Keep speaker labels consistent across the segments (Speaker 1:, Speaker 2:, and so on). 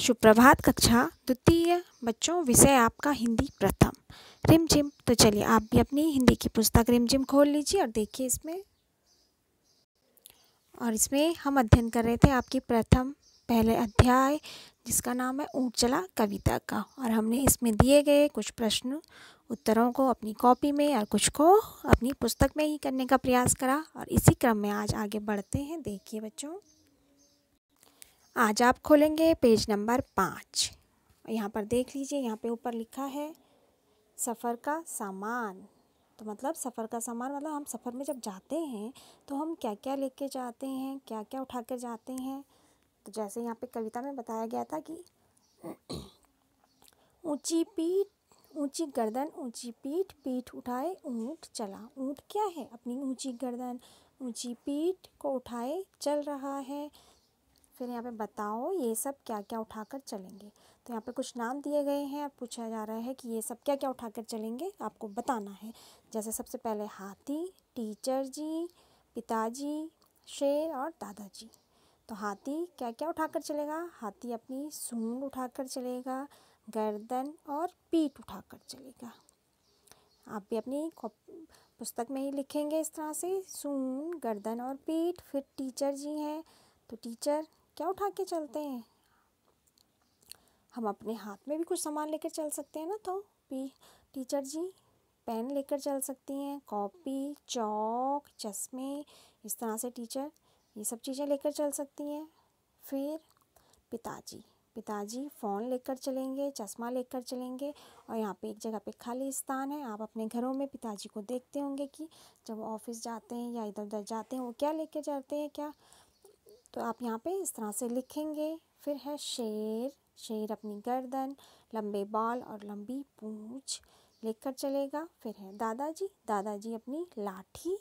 Speaker 1: सुप्रभात कक्षा द्वितीय बच्चों विषय आपका हिंदी प्रथम रिमझिम तो चलिए आप भी अपनी हिंदी की पुस्तक रिमझिम खोल लीजिए और देखिए इसमें और इसमें हम अध्ययन कर रहे थे आपकी प्रथम पहले अध्याय जिसका नाम है ऊँट चला कविता का और हमने इसमें दिए गए कुछ प्रश्न उत्तरों को अपनी कॉपी में और कुछ को अपनी पुस्तक में ही करने का प्रयास करा और इसी क्रम में आज आगे बढ़ते हैं देखिए बच्चों आज आप खोलेंगे पेज नंबर पाँच यहाँ पर देख लीजिए यहाँ पे ऊपर लिखा है सफ़र का सामान तो मतलब सफ़र का सामान मतलब हम सफ़र में जब जाते हैं तो हम क्या क्या लेके जाते हैं क्या क्या उठा कर जाते हैं तो जैसे यहाँ पे कविता में बताया गया था कि ऊंची पीठ ऊंची गर्दन ऊंची पीठ पीठ उठाए ऊँट चला ऊँट क्या है अपनी ऊंची गर्दन ऊंची पीठ को उठाए चल रहा है फिर यहाँ पे बताओ ये सब क्या क्या उठाकर चलेंगे तो यहाँ पर कुछ नाम दिए गए हैं अब पूछा जा रहा है कि ये सब क्या क्या उठाकर चलेंगे आपको बताना है जैसे सबसे पहले हाथी टीचर जी पिताजी शेर और दादाजी तो हाथी क्या क्या उठाकर चलेगा हाथी अपनी सूंड उठाकर चलेगा गर्दन और पीठ उठाकर चलेगा आप भी अपनी पुस्तक में ही लिखेंगे इस तरह से सून गर्दन और पीठ फिर टीचर जी हैं तो टीचर क्या उठा के चलते हैं हम अपने हाथ में भी कुछ सामान लेकर चल सकते हैं ना तो भी टीचर जी पेन लेकर चल सकती हैं कॉपी चौक चश्मे इस तरह से टीचर ये सब चीज़ें लेकर चल सकती हैं फिर पिताजी पिताजी फ़ोन लेकर चलेंगे चश्मा लेकर चलेंगे और यहाँ पे एक जगह पे खाली स्थान है आप अपने घरों में पिताजी को देखते होंगे कि जब ऑफिस जाते हैं या इधर उधर जाते हैं वो क्या लेकर जाते हैं क्या तो आप यहाँ पे इस तरह से लिखेंगे फिर है शेर शेर अपनी गर्दन लंबे बाल और लंबी पूँछ लेकर चलेगा फिर है दादाजी दादाजी अपनी लाठी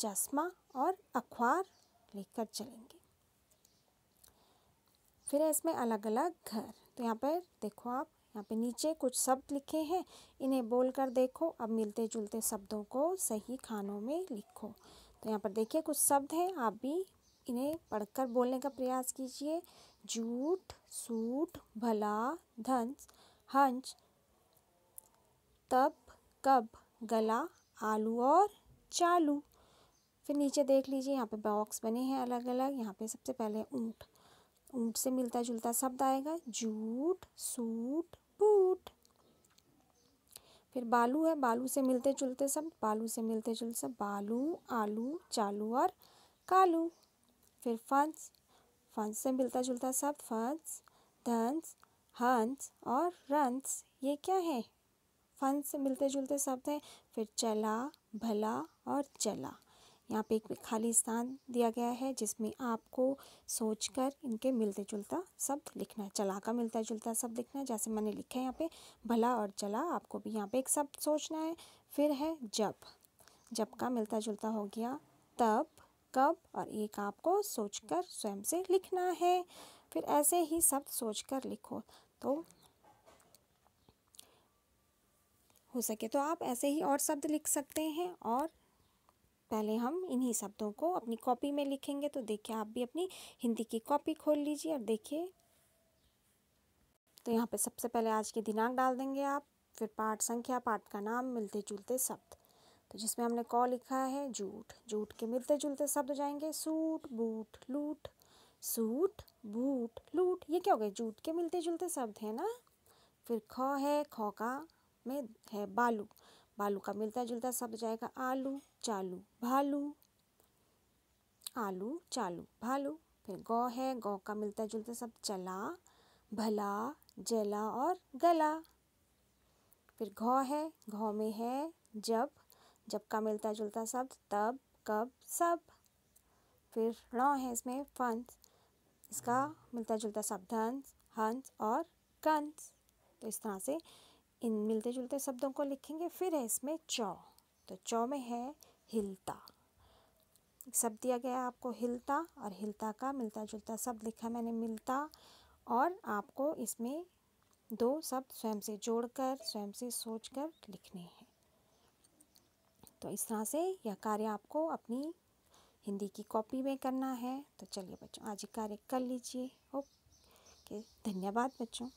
Speaker 1: चश्मा और अखबार लेकर चलेंगे फिर है इसमें अलग अलग घर तो यहाँ पर देखो आप यहाँ पे नीचे कुछ शब्द लिखे हैं इन्हें बोल कर देखो अब मिलते जुलते शब्दों को सही खानों में लिखो तो यहाँ पर देखिए कुछ शब्द हैं आप भी इन्हें पढ़कर बोलने का प्रयास कीजिए जूठ सूट भला धंस हंस तब कब गला आलू और चालू फिर नीचे देख लीजिए यहाँ पे बॉक्स बने हैं अलग अलग यहाँ पे सबसे पहले ऊँट ऊँट से मिलता जुलता शब्द आएगा जूट सूट बूट फिर बालू है बालू से मिलते जुलते शब्द बालू से मिलते जुलते सब बालू आलू चालू और कालू फिर फंस फंस से मिलता जुलता शब्द फंस धंस हंस और रंस ये क्या है फन से मिलते जुलते शब्द हैं फिर चला भला और चला यहाँ पे एक खाली स्थान दिया गया है जिसमें आपको सोचकर इनके मिलते जुलता शब्द लिखना है चला का मिलता जुलता शब्द लिखना है जैसे मैंने लिखा है यहाँ पे भला और चला आपको भी यहाँ पे एक शब्द सोचना है फिर है जब जब का मिलता जुलता हो गया तब कब और एक आपको सोचकर स्वयं से लिखना है फिर ऐसे ही शब्द सोचकर लिखो तो हो सके तो आप ऐसे ही और शब्द लिख सकते हैं और पहले हम इन्हीं शब्दों को अपनी कॉपी में लिखेंगे तो देखिए आप भी अपनी हिंदी की कॉपी खोल लीजिए और देखिए तो यहाँ पे सबसे पहले आज की दिनांक डाल देंगे आप फिर पाठ संख्या पाठ का नाम मिलते जुलते शब्द तो जिसमें हमने क लिखा है जूट जूट के मिलते जुलते शब्द जाएंगे सूट बूट लूट सूट बूट लूट ये क्या हो गए जूट के मिलते जुलते शब्द है ना फिर ख है ख का में है बालू बालू का मिलता जुलता शब्द जाएगा आलू चालू भालू आलू चालू भालू फिर गौ है गौ का मिलता जुलता शब्द चला भला जला और गला फिर घ है घ में है जब जब का मिलता जुलता शब्द तब कब सब फिर ण है इसमें फंस इसका मिलता जुलता शब्द हंस हंस और कंस तो इस तरह से इन मिलते जुलते शब्दों को लिखेंगे फिर है इसमें चौ तो चौ में है हिलता शब्द दिया गया है आपको हिलता और हिलता का मिलता जुलता शब्द लिखा मैंने मिलता और आपको इसमें दो शब्द स्वयं से जोड़कर स्वयं से सोचकर लिखने हैं तो इस तरह से यह कार्य आपको अपनी हिंदी की कॉपी में करना है तो चलिए बच्चों आज ये कार्य कर लीजिए ओके धन्यवाद बच्चों